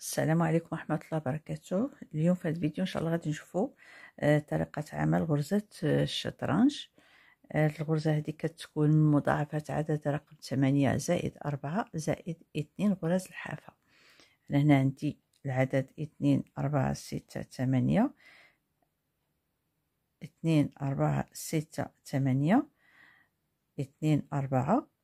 السلام عليكم ورحمة الله وبركاته اليوم في هذا الفيديو إن شاء الله غادي نشوفوا آه، طريقة عمل غرزة آه، الشطرنج آه، الغرزة هذه كتكون مضاعفة عدد رقم 8 زائد 4 زائد 2 غرز الحافة أنا هنا عندي العدد 2 4 6 8 2 4 6 8 2 4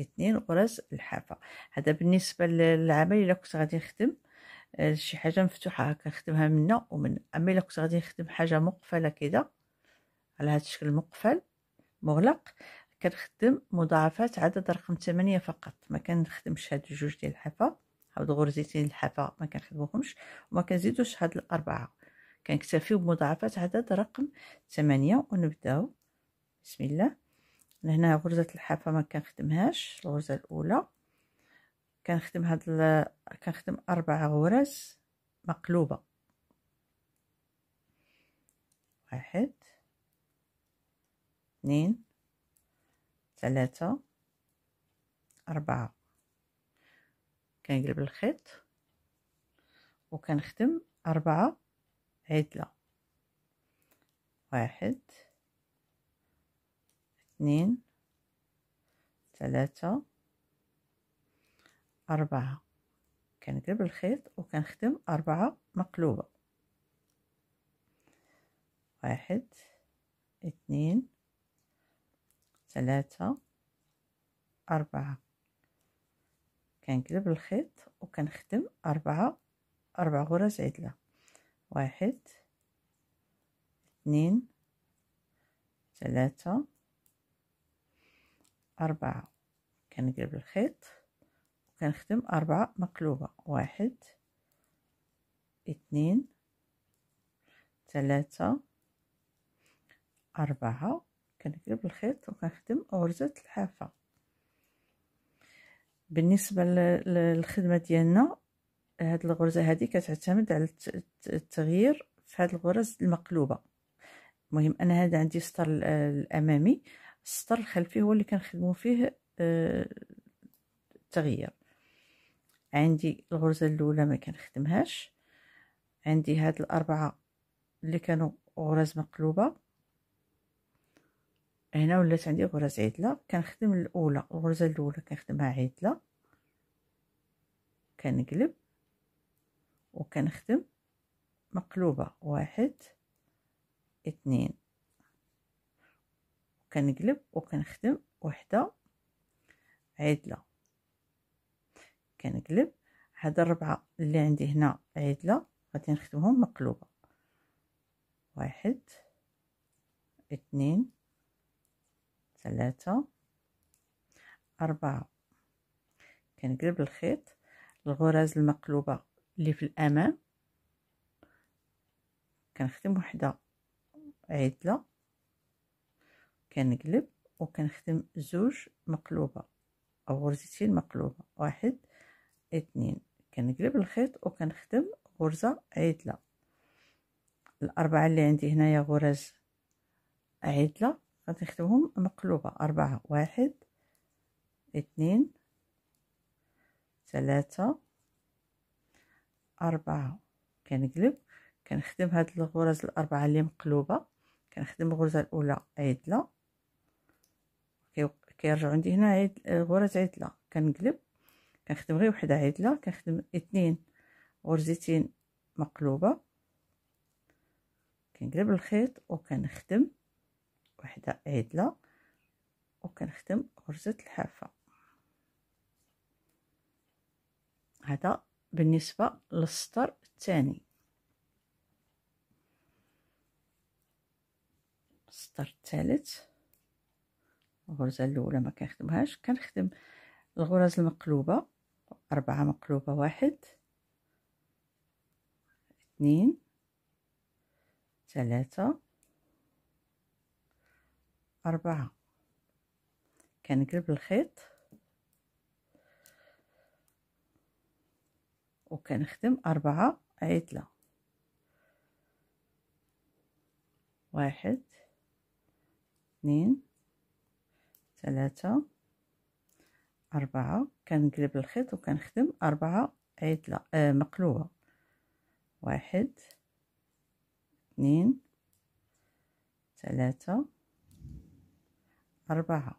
اثنين غرز الحافة هذا بالنسبة للعمل إلا كنت غادي نخدم آه، شي حاجة مفتوحة هكا نخدمها منا ومن أما إلا كنت غادي نخدم حاجة مقفلة كده على هذا الشكل مقفل مغلق كنخدم مضاعفات عدد رقم ثمانية فقط ما كنخدمش هاد الجوج ديال الحافة هاد غرزتين الحافة ما كنخدموهمش وما كنزيدوش هاد الأربعة كنكتفيو بمضاعفات عدد رقم ثمانية ونبداو بسم الله لهنا غرزه الحافه ما كنخدمهاش الغرزه الاولى كنخدم هاد ال... كنخدم اربع غرز مقلوبه واحد اثنين ثلاثة أربعة كنقلب الخيط وكنخدم أربعة عدلة واحد اثنين ثلاثة أربعة كنقلب الخيط وكنخدم أربعة مقلوبة واحد اثنين ثلاثة أربعة كنقلب الخيط وكنخدم أربعة أربع غرز عدلة واحد اثنين ثلاثة أربعة كنقلب الخيط وكنخدم أربعة مقلوبة واحد اثنين ثلاثة أربعة كنقلب الخيط وكنخدم غرزة الحافة بالنسبة للخدمة ديالنا هاد الغرزة هادي كتعتمد على التغيير في هاد الغرز المقلوبة مهم أنا هذا عندي السطر الأمامي السطر الخلفي هو اللي كنخدمو فيه آه، التغيير عندي الغرزه الاولى ما كنخدمهاش عندي هاد الاربعه اللي كانوا غرز مقلوبه هنا ولات عندي غرز عدله كنخدم الاولى الغرزه الاولى كنخدمها عدله كنقلب وكنخدم مقلوبه واحد اثنين كنقلب وكنخدم وحده عدله كنقلب هاد الربعه اللي عندي هنا عدله غادي نخدمهم مقلوبه واحد اثنين ثلاثة أربعة كنقلب الخيط الغراز المقلوبة اللي في الأمام كنخدم وحدة عدلة كنقلب وكنخدم زوج مقلوبه او غرزتين مقلوبه واحد اثنين كنقلب الخيط وكنخدم غرزه عدله الاربعه اللي عندي هنايا غرز عدله غادي نخدمهم مقلوبه اربعه واحد اثنين ثلاثه أربعة كنقلب كنخدم هاد الغرز الأربعة اللي مقلوبة كنخدم الغرزة الأولى عدلة كيرجعو عندي هنا عيد آه، غرة عدلة كنقلب كنخدم غير وحدة عدلة كنخدم اثنين غرزتين مقلوبة كنقلب الخيط وكنخدم وحدة عدلة وكنخدم غرزة الحافة هذا بالنسبة للسطر الثاني السطر الثالث الغرزه الاولى ما كنخدمهاش كنخدم الغرز المقلوبه أربعة مقلوبة واحد اثنين ثلاثة أربعة كنقلب الخيط وكنخدم أربعة عدلة واحد اثنين ثلاثة أربعة كنقلب الخيط وكنخدم أربعة عدلة آه مقلوبة واحد اثنين ثلاثة أربعة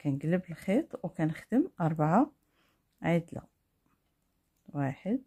كنقلب الخيط وكنخدم أربعة عدلة واحد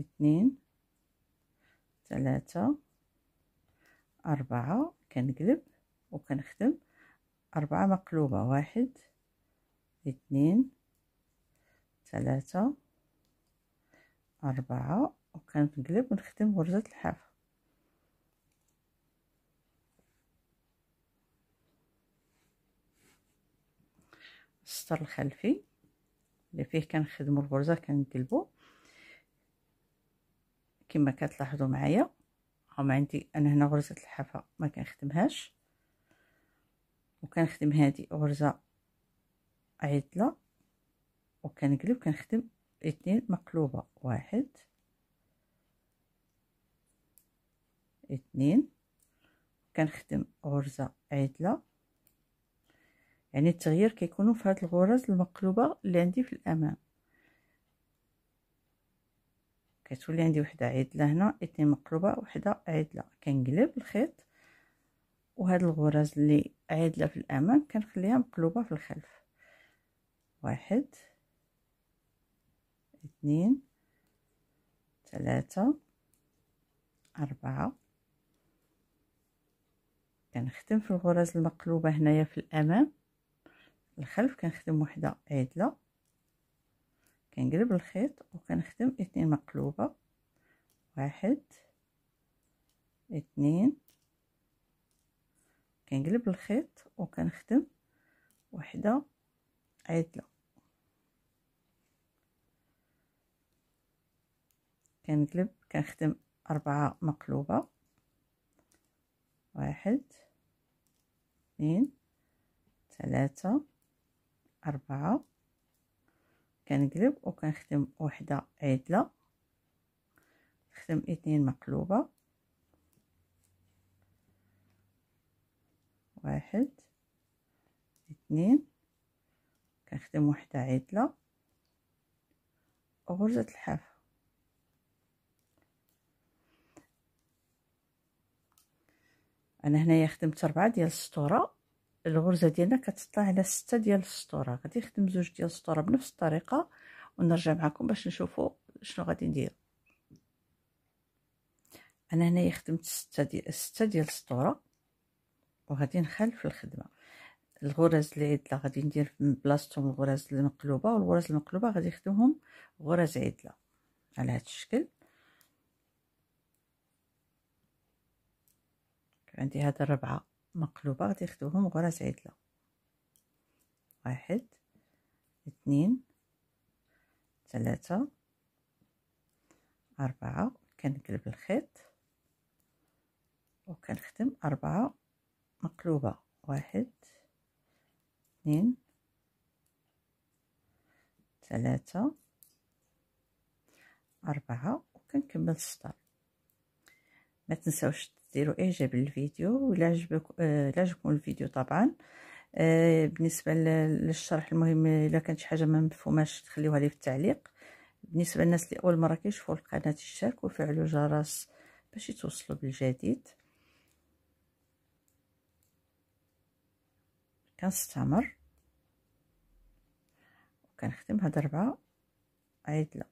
اثنين ثلاثة أربعة كنقلب وكنخدم أربعة مقلوبة واحد اثنين ثلاثة أربعة وكنقلب ونخدم غرزة الحافة السطر الخلفي اللي فيه كنخدمو الغرزة كنقلبو كما كتلاحظوا معايا هما عندي انا هنا غرزة الحافة ما كنخدمهاش وكنخدم هذه غرزه عدله وكنقلب كنخدم اثنين مقلوبه واحد اثنين كنخدم غرزه عدله يعني التغيير كيكونوا في هذه الغرز المقلوبه اللي عندي في الامام كتولي عندي وحده عدله هنا اثنين مقلوبه وحده عدله كنقلب الخيط وهاد الغرز اللي عادله في الامام كنخليها مقلوبه في الخلف واحد اثنين ثلاثة أربعة كنخدم في الغرز المقلوبة هنايا في الأمام الخلف كنخدم وحدة عادلة كنقلب الخيط وكنخدم اثنين مقلوبة واحد اثنين كنقلب الخيط وكنخدم وحده عدله كنقلب كنخدم أربعة مقلوبة واحد اثنين ثلاثة أربعة كنقلب وكنخدم وحدة عدلة نخدم اثنين مقلوبة واحد اثنين كنخدم وحده عدله وغرزه الحافه انا هنايا خدمت ربعة ديال السطوره الغرزه ديالنا كتطلع على ستة ديال السطوره غادي نخدم زوج ديال السطوره بنفس الطريقه ونرجع معكم باش نشوفو شنو غادي ندير انا هنايا خدمت ستة ديال ستة ديال السطوره وغادي نخلف الخدمه الغرز العدله غادي ندير بلاصتهم الغرز المقلوبه والغرز المقلوبه غادي نخدمهم غرز عدله على هذا الشكل عندي هاد الربعه مقلوبه غادي نخدمهم غرز عدله واحد اثنين ثلاثة أربعة كنقلب الخيط وكنخدم أربعة مقلوبة واحد اثنين ثلاثة أربعة وكنكمل السطر ما تنساوش ديروا اعجاب للفيديو ولا عجبكم آه، عجبكم الفيديو طبعا آه، بالنسبه للشرح المهم الا كانت شي حاجه ما مفهوماش تخليوها لي في التعليق بالنسبه للناس اللي اول مره كيشوفوا القناه يشتركوا وفعلوا الجرس باش يتوصلوا بالجديد كنستمر كنخدم هاد ربعة عدلة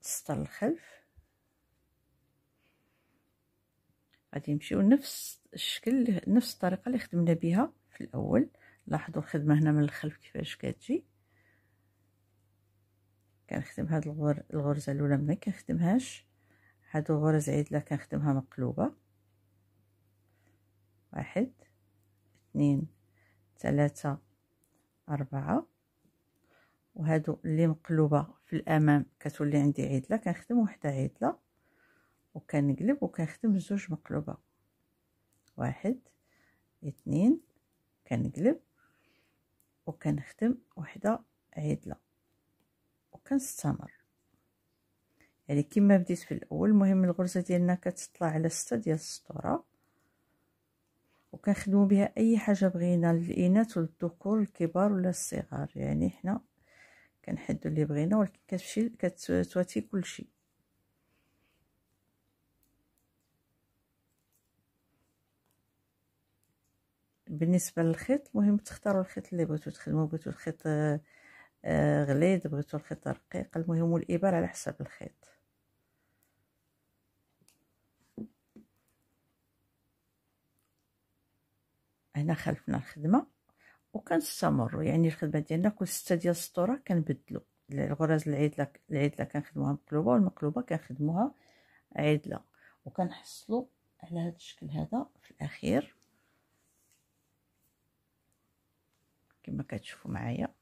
سطر الخلف غادي نمشيو نفس الشكل نفس الطريقه اللي خدمنا بها في الاول لاحظوا الخدمه هنا من الخلف كيفاش كتجي كنخدم هاد الغر... الغرزه الاولى ما كنخدمهاش غرز الغرز عدله كنخدمها مقلوبه واحد اثنين ثلاثة أربعة وهادو اللي مقلوبة في الأمام كتولي عندي عدلة كنخدم وحدة عدلة وكنقلب وكنخدم زوج مقلوبة واحد اثنين كنقلب وكنخدم وحدة عدلة كنستمر يعني كما بديت في الاول المهم الغرزه ديالنا كتطلع على ستة ديال السطوره وكنخدموا بها اي حاجه بغينا للاناث وللذكور الكبار ولا الصغار يعني حنا كنحدوا اللي بغينا ولكن كتمشي كتواتي كلشي بالنسبه للخيط المهم تختاروا الخيط اللي بغيتو تخدموا بغيتو الخيط آه آه غليظ بغيتو الخيط رقيق المهم الابر على حسب الخيط هنا خلفنا الخدمه وكنستمروا يعني الخدمه ديالنا كل سته ديال السطوره كنبدلوا الغراز العدله العدله كنخدموها مقلوبه والمقلوبه كنخدموها عدله وكنحصلوا على هذا الشكل هذا في الاخير كما كتشوفوا معايا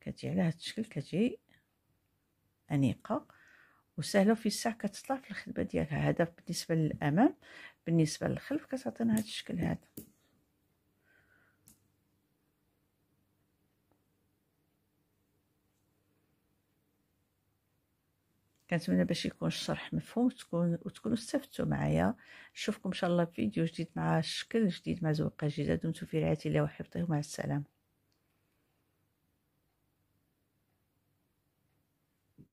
كتجي على هاد الشكل كتجي انيقه وسهله في الساع كتطلع في الخدمه ديالها هذا بالنسبه للامام بالنسبه للخلف كتعطينا هاد الشكل هذا كنتمنى باش يكون الشرح مفهوم تكون وتكونوا استفدتوا معايا نشوفكم ان شاء الله في فيديو جديد مع شكل جديد مع زوقه جديده دمتم في رعايه الله وحفظه مع السلامه